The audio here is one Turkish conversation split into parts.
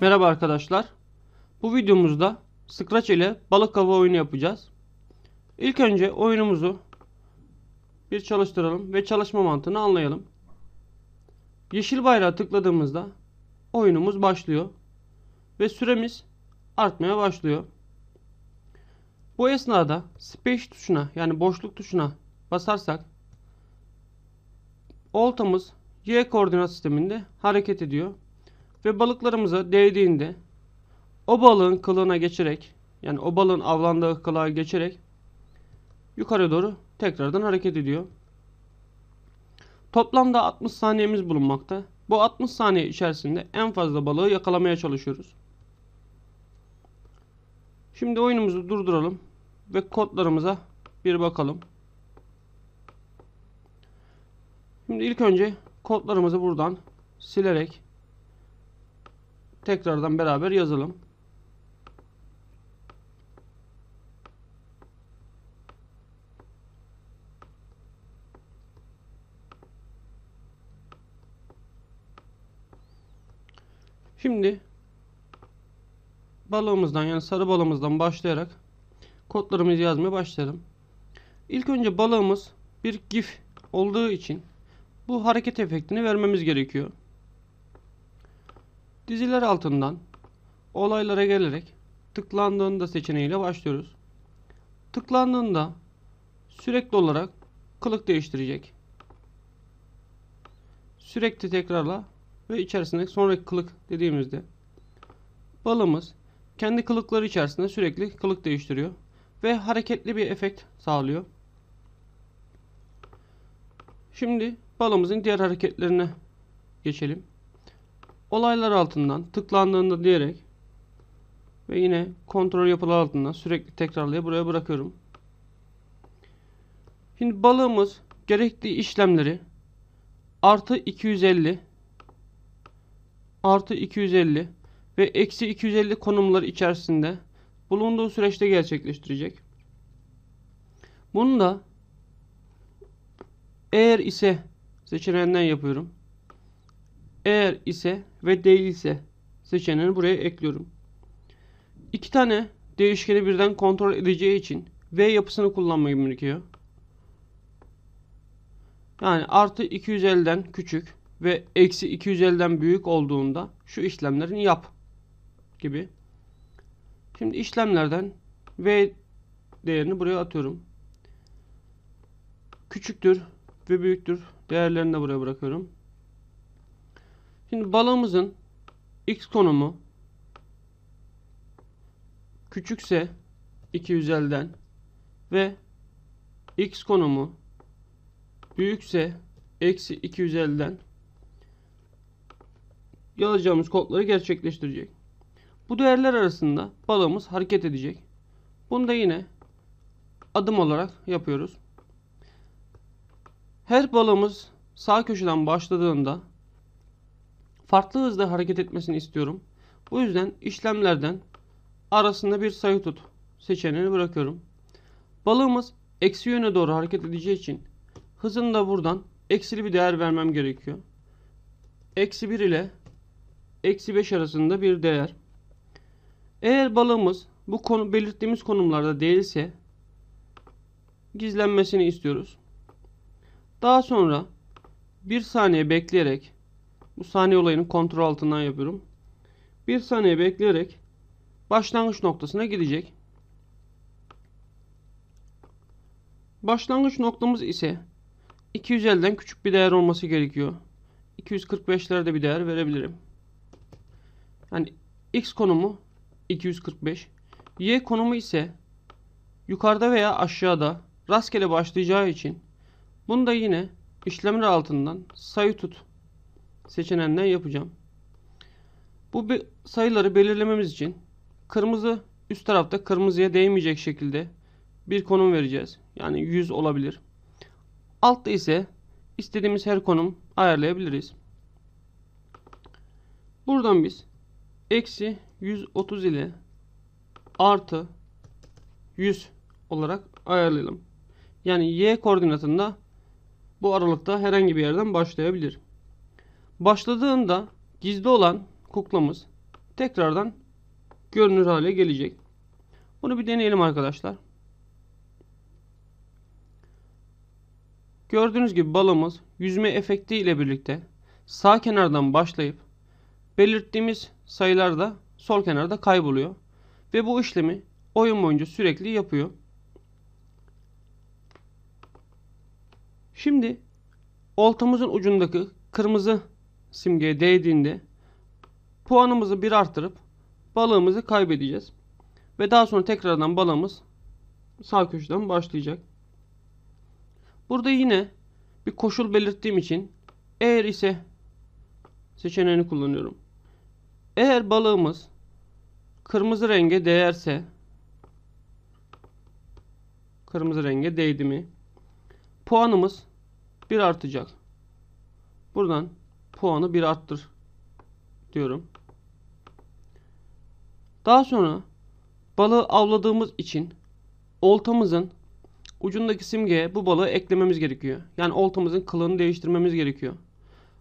Merhaba arkadaşlar. Bu videomuzda Scratch ile balık kafa oyunu yapacağız. İlk önce oyunumuzu bir çalıştıralım ve çalışma mantığını anlayalım. Yeşil bayrağı tıkladığımızda oyunumuz başlıyor ve süremiz artmaya başlıyor. Bu esnada space tuşuna yani boşluk tuşuna basarsak oltamız Y koordinat sisteminde hareket ediyor ve balıklarımıza değdiğinde o balığın kılığına geçerek yani o balığın avlandığı kılığa geçerek yukarı doğru tekrardan hareket ediyor. Toplamda 60 saniyemiz bulunmakta. Bu 60 saniye içerisinde en fazla balığı yakalamaya çalışıyoruz. Şimdi oyunumuzu durduralım ve kodlarımıza bir bakalım. Şimdi ilk önce kodlarımızı buradan silerek tekrardan beraber yazalım. Şimdi balığımızdan yani sarı balığımızdan başlayarak kodlarımızı yazmaya başlayalım. İlk önce balığımız bir gif olduğu için bu hareket efektini vermemiz gerekiyor. Diziler altından olaylara gelerek tıklandığında seçeneğiyle başlıyoruz. Tıklandığında sürekli olarak kılık değiştirecek. Sürekli tekrarla ve içerisinde sonraki kılık dediğimizde balımız kendi kılıkları içerisinde sürekli kılık değiştiriyor ve hareketli bir efekt sağlıyor. Şimdi balımızın diğer hareketlerine geçelim olaylar altından tıklandığında diyerek ve yine kontrol yapılar altından sürekli tekrarlaya buraya bırakıyorum. Şimdi balığımız gerekli işlemleri artı 250 artı 250 ve eksi 250 konumları içerisinde bulunduğu süreçte gerçekleştirecek. Bunu da eğer ise seçeneğinden yapıyorum. Eğer ise ve değilse seçeneğini buraya ekliyorum. İki tane değişkeni birden kontrol edeceği için V yapısını kullanmayı gerekiyor. Yani artı 250'den küçük ve eksi 250'den büyük olduğunda şu işlemlerini yap gibi. Şimdi işlemlerden V değerini buraya atıyorum. Küçüktür ve büyüktür değerlerini de buraya bırakıyorum. Şimdi balığımızın x konumu küçükse 250'den ve x konumu büyükse eksi 250'den yazacağımız kodları gerçekleştirecek. Bu değerler arasında balığımız hareket edecek. Bunu da yine adım olarak yapıyoruz. Her balığımız sağ köşeden başladığında farklı hızda hareket etmesini istiyorum. Bu yüzden işlemlerden arasında bir sayı tut seçeneğini bırakıyorum. Balığımız eksi yöne doğru hareket edeceği için hızını da buradan eksili bir değer vermem gerekiyor. Eksi 1 ile eksi 5 arasında bir değer. Eğer balığımız bu konu, belirttiğimiz konumlarda değilse gizlenmesini istiyoruz. Daha sonra bir saniye bekleyerek bu saniye olayını kontrol altından yapıyorum. Bir saniye bekleyerek başlangıç noktasına gidecek. Başlangıç noktamız ise 250'den küçük bir değer olması gerekiyor. 245'lerde bir değer verebilirim. Yani x konumu 245. Y konumu ise yukarıda veya aşağıda rastgele başlayacağı için bunu da yine işlemler altından sayı tut seçeneğinden yapacağım. Bu sayıları belirlememiz için kırmızı üst tarafta kırmızıya değmeyecek şekilde bir konum vereceğiz. Yani 100 olabilir. Altta ise istediğimiz her konum ayarlayabiliriz. Buradan biz eksi 130 ile artı 100 olarak ayarlayalım. Yani y koordinatında bu aralıkta herhangi bir yerden başlayabilir başladığında gizli olan kuklamız tekrardan görünür hale gelecek. Bunu bir deneyelim arkadaşlar. Gördüğünüz gibi balımız yüzme efekti ile birlikte sağ kenardan başlayıp belirttiğimiz sayılarda sol kenarda kayboluyor. Ve bu işlemi oyun boyunca sürekli yapıyor. Şimdi oltamızın ucundaki kırmızı simgeye değdiğinde puanımızı bir arttırıp balığımızı kaybedeceğiz. Ve daha sonra tekrardan balığımız sağ köşeden başlayacak. Burada yine bir koşul belirttiğim için eğer ise seçeneğini kullanıyorum. Eğer balığımız kırmızı renge değerse kırmızı renge değdi mi puanımız bir artacak. Buradan puanı bir arttır diyorum. Daha sonra balığı avladığımız için oltamızın ucundaki simgeye bu balığı eklememiz gerekiyor. Yani oltamızın kılığını değiştirmemiz gerekiyor.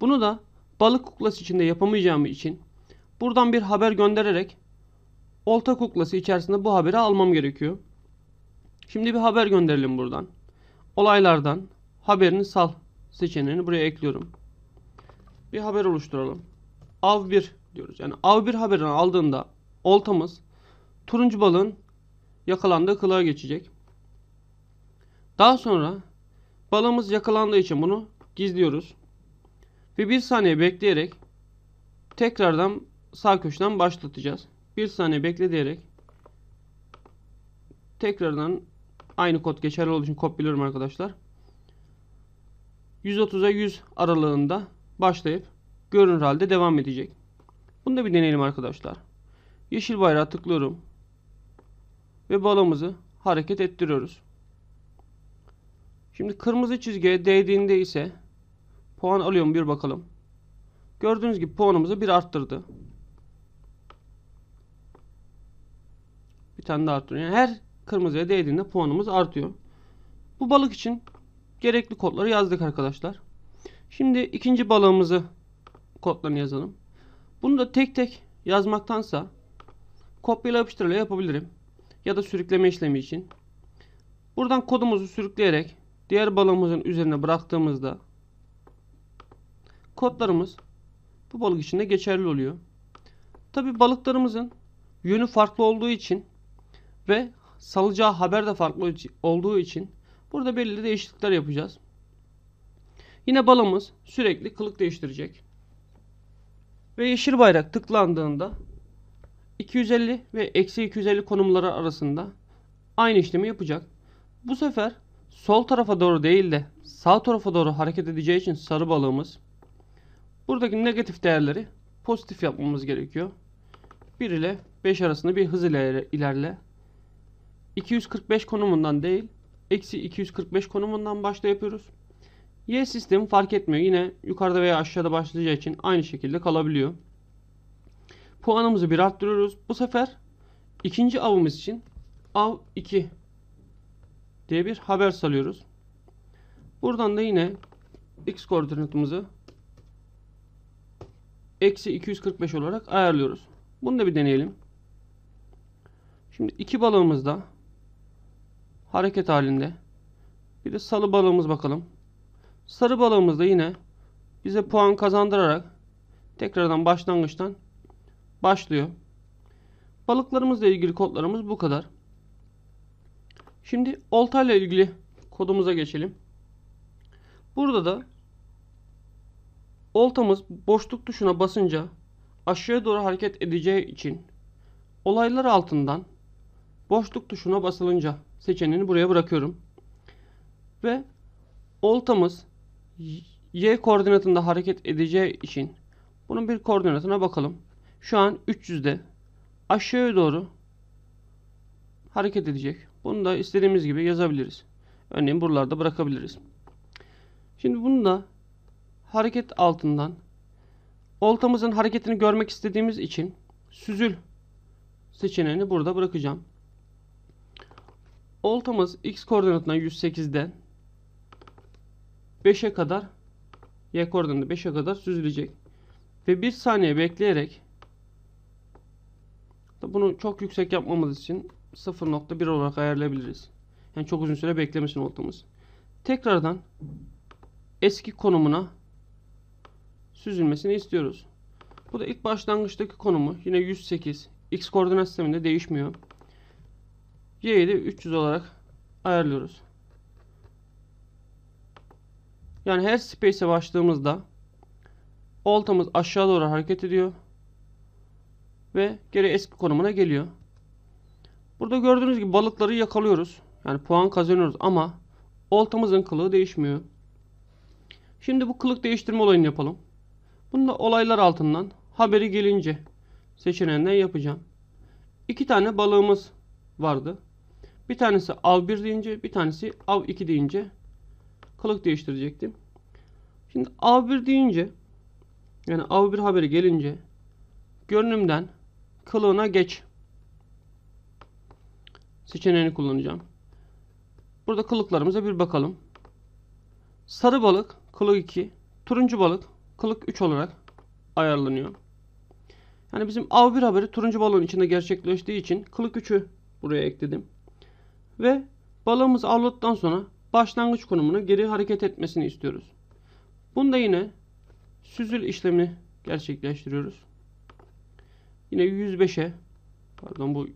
Bunu da balık kuklası içinde yapamayacağım için buradan bir haber göndererek olta kuklası içerisinde bu haberi almam gerekiyor. Şimdi bir haber gönderelim buradan. Olaylardan haberini sal seçeneğini buraya ekliyorum bir haber oluşturalım. Av1 diyoruz. Yani av1 haberini aldığında oltamız turuncu balığın yakalandığı kılığa geçecek. Daha sonra balığımız yakalandığı için bunu gizliyoruz. Ve bir saniye bekleyerek tekrardan sağ köşeden başlatacağız. Bir saniye bekle tekrardan aynı kod geçerli olduğu için kopyalıyorum arkadaşlar. 130'a 100 aralığında başlayıp görünür halde devam edecek. Bunu da bir deneyelim arkadaşlar. Yeşil bayrağı tıklıyorum. Ve balamızı hareket ettiriyoruz. Şimdi kırmızı çizgiye değdiğinde ise puan alıyorum bir bakalım. Gördüğünüz gibi puanımızı bir arttırdı. Bir tane daha arttırıyor. Yani her kırmızıya değdiğinde puanımız artıyor. Bu balık için gerekli kodları yazdık arkadaşlar. Şimdi ikinci balığımızı kodlarını yazalım. Bunu da tek tek yazmaktansa kopyala yapıştırla yapabilirim. Ya da sürükleme işlemi için. Buradan kodumuzu sürükleyerek diğer balığımızın üzerine bıraktığımızda kodlarımız bu balık için de geçerli oluyor. Tabi balıklarımızın yönü farklı olduğu için ve salacağı haber de farklı olduğu için burada belirli değişiklikler yapacağız. Yine balamız sürekli kılık değiştirecek. Ve yeşil bayrak tıklandığında 250 ve eksi 250 konumları arasında aynı işlemi yapacak. Bu sefer sol tarafa doğru değil de sağ tarafa doğru hareket edeceği için sarı balığımız buradaki negatif değerleri pozitif yapmamız gerekiyor. 1 ile 5 arasında bir hız ile ilerle. 245 konumundan değil, eksi 245 konumundan başta yapıyoruz. Y sistemi fark etmiyor. Yine yukarıda veya aşağıda başlayacağı için aynı şekilde kalabiliyor. Puanımızı bir arttırıyoruz. Bu sefer ikinci avımız için av 2 diye bir haber salıyoruz. Buradan da yine x koordinatımızı eksi 245 olarak ayarlıyoruz. Bunu da bir deneyelim. Şimdi iki balığımız da hareket halinde. Bir de salı balığımız bakalım. Sarı balığımız da yine bize puan kazandırarak tekrardan başlangıçtan başlıyor. Balıklarımızla ilgili kodlarımız bu kadar. Şimdi oltayla ilgili kodumuza geçelim. Burada da oltamız boşluk tuşuna basınca aşağıya doğru hareket edeceği için olaylar altından boşluk tuşuna basılınca seçeneğini buraya bırakıyorum. Ve oltamız y koordinatında hareket edeceği için bunun bir koordinatına bakalım. Şu an 300'de aşağıya doğru hareket edecek. Bunu da istediğimiz gibi yazabiliriz. Örneğin buralarda bırakabiliriz. Şimdi bunu da hareket altından oltamızın hareketini görmek istediğimiz için süzül seçeneğini burada bırakacağım. Oltamız x koordinatına 108'den 5'e kadar y koordinatı 5'e kadar süzülecek. Ve 1 saniye bekleyerek bunu çok yüksek yapmamız için 0.1 olarak ayarlayabiliriz. Yani çok uzun süre beklemesin oltamız. Tekrardan eski konumuna süzülmesini istiyoruz. Bu da ilk başlangıçtaki konumu yine 108 x koordinat sisteminde değişmiyor. Y'yi de 300 olarak ayarlıyoruz. Yani her space'e başladığımızda oltamız aşağı doğru hareket ediyor. Ve geri eski konumuna geliyor. Burada gördüğünüz gibi balıkları yakalıyoruz. Yani puan kazanıyoruz ama oltamızın kılığı değişmiyor. Şimdi bu kılık değiştirme olayını yapalım. Bunu da olaylar altından haberi gelince seçeneğinden yapacağım. İki tane balığımız vardı. Bir tanesi av 1 deyince bir tanesi av 2 deyince kılık değiştirecektim. Şimdi av1 deyince yani av1 haberi gelince görünümden kılığına geç seçeneğini kullanacağım. Burada kılıklarımıza bir bakalım. Sarı balık kılık 2, turuncu balık kılık 3 olarak ayarlanıyor. Yani bizim av bir haberi turuncu balığın içinde gerçekleştiği için kılık 3'ü buraya ekledim. Ve balığımız avladıktan sonra başlangıç konumuna geri hareket etmesini istiyoruz. Bunda yine süzül işlemi gerçekleştiriyoruz. Yine 105'e pardon bu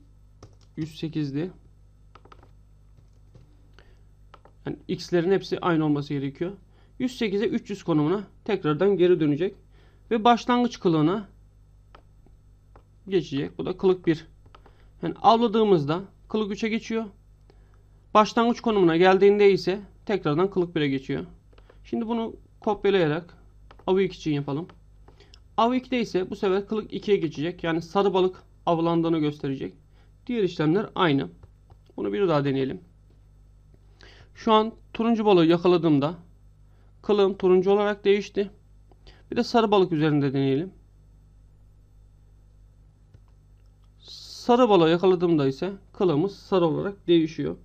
108'di. Yani x'lerin hepsi aynı olması gerekiyor. 108'e 300 konumuna tekrardan geri dönecek. Ve başlangıç kılığına geçecek. Bu da kılık 1. Yani avladığımızda kılık 3'e geçiyor. Başlangıç konumuna geldiğinde ise tekrardan kılık 1'e geçiyor. Şimdi bunu kopyalayarak avı 2 için yapalım. Avı 2'de ise bu sefer kılık 2'ye geçecek. Yani sarı balık avlandığını gösterecek. Diğer işlemler aynı. Bunu bir daha deneyelim. Şu an turuncu balığı yakaladığımda kılığım turuncu olarak değişti. Bir de sarı balık üzerinde deneyelim. Sarı balığı yakaladığımda ise kılığımız sarı olarak değişiyor.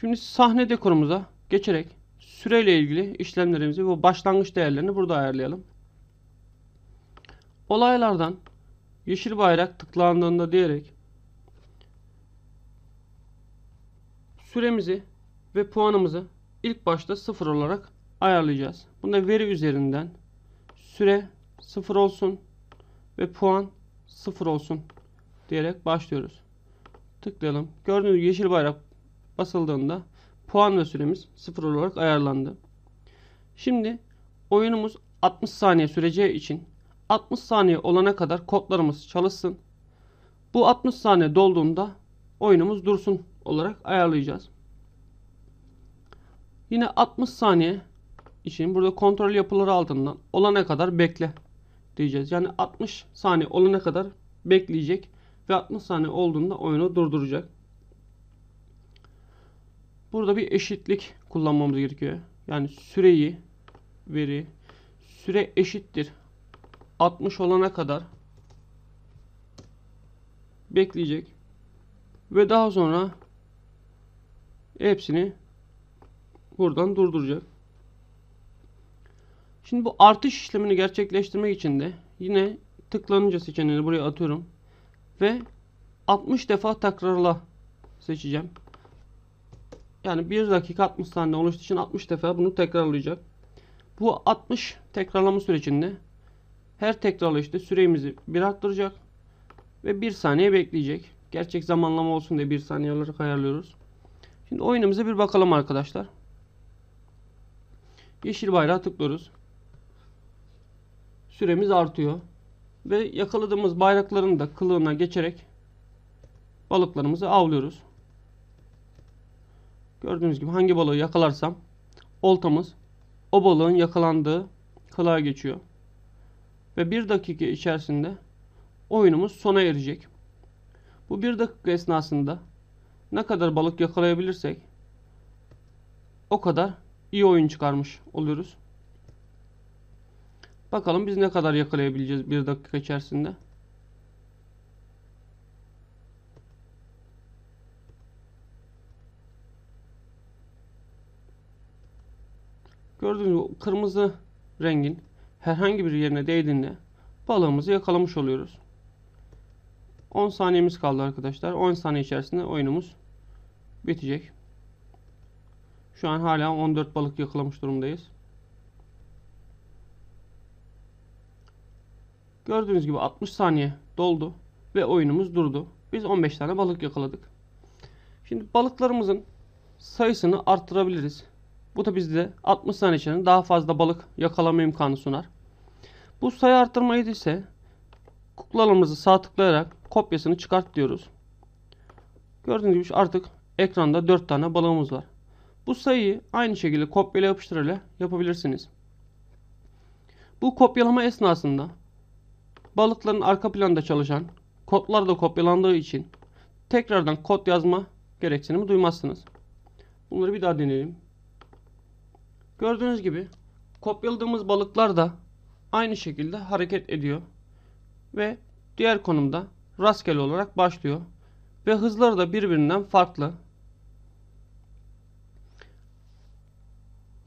Şimdi sahne dekorumuza geçerek süreyle ilgili işlemlerimizi ve başlangıç değerlerini burada ayarlayalım. Olaylardan yeşil bayrak tıklandığında diyerek süremizi ve puanımızı ilk başta 0 olarak ayarlayacağız. Bunda veri üzerinden süre 0 olsun ve puan 0 olsun diyerek başlıyoruz. Tıklayalım. Gördüğünüz yeşil bayrak basıldığında puan ve süremiz 0 olarak ayarlandı. Şimdi oyunumuz 60 saniye süreceği için 60 saniye olana kadar kodlarımız çalışsın. Bu 60 saniye dolduğunda oyunumuz dursun olarak ayarlayacağız. Yine 60 saniye için burada kontrol yapıları altından olana kadar bekle diyeceğiz. Yani 60 saniye olana kadar bekleyecek ve 60 saniye olduğunda oyunu durduracak. Burada bir eşitlik kullanmamız gerekiyor. Yani süreyi veri süre eşittir 60 olana kadar bekleyecek. Ve daha sonra hepsini buradan durduracak. Şimdi bu artış işlemini gerçekleştirmek için de yine tıklanınca seçeneğini buraya atıyorum. Ve 60 defa tekrarla seçeceğim yani 1 dakika 60 saniye oluştuğu için 60 defa bunu tekrarlayacak. Bu 60 tekrarlama sürecinde her tekrarlayışta süremizi bir arttıracak ve 1 saniye bekleyecek. Gerçek zamanlama olsun diye 1 saniye olarak ayarlıyoruz. Şimdi oyunumuza bir bakalım arkadaşlar. Yeşil bayrağı tıklıyoruz. Süremiz artıyor. Ve yakaladığımız bayrakların da kılığına geçerek balıklarımızı avlıyoruz. Gördüğünüz gibi hangi balığı yakalarsam oltamız o balığın yakalandığı kılığa geçiyor. Ve bir dakika içerisinde oyunumuz sona erecek. Bu bir dakika esnasında ne kadar balık yakalayabilirsek o kadar iyi oyun çıkarmış oluyoruz. Bakalım biz ne kadar yakalayabileceğiz bir dakika içerisinde. Gördüğünüz gibi kırmızı rengin herhangi bir yerine değdiğinde balığımızı yakalamış oluyoruz. 10 saniyemiz kaldı arkadaşlar. 10 saniye içerisinde oyunumuz bitecek. Şu an hala 14 balık yakalamış durumdayız. Gördüğünüz gibi 60 saniye doldu ve oyunumuz durdu. Biz 15 tane balık yakaladık. Şimdi balıklarımızın sayısını arttırabiliriz. Bu da bizde 60 saniye içerisinde daha fazla balık yakalama imkanı sunar. Bu sayı arttırmayı ise kuklalarımızı sağ tıklayarak kopyasını çıkart diyoruz. Gördüğünüz gibi artık ekranda 4 tane balığımız var. Bu sayıyı aynı şekilde kopyala yapıştırıyla yapabilirsiniz. Bu kopyalama esnasında balıkların arka planda çalışan kodlar da kopyalandığı için tekrardan kod yazma gereksinimi duymazsınız. Bunları bir daha deneyelim. Gördüğünüz gibi kopyaladığımız balıklar da aynı şekilde hareket ediyor. Ve diğer konumda rastgele olarak başlıyor. Ve hızları da birbirinden farklı.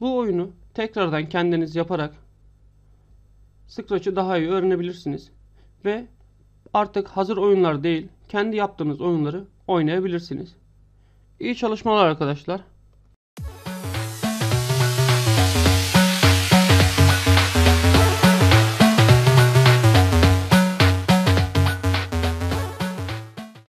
Bu oyunu tekrardan kendiniz yaparak Scratch'ı daha iyi öğrenebilirsiniz. Ve artık hazır oyunlar değil kendi yaptığınız oyunları oynayabilirsiniz. İyi çalışmalar arkadaşlar.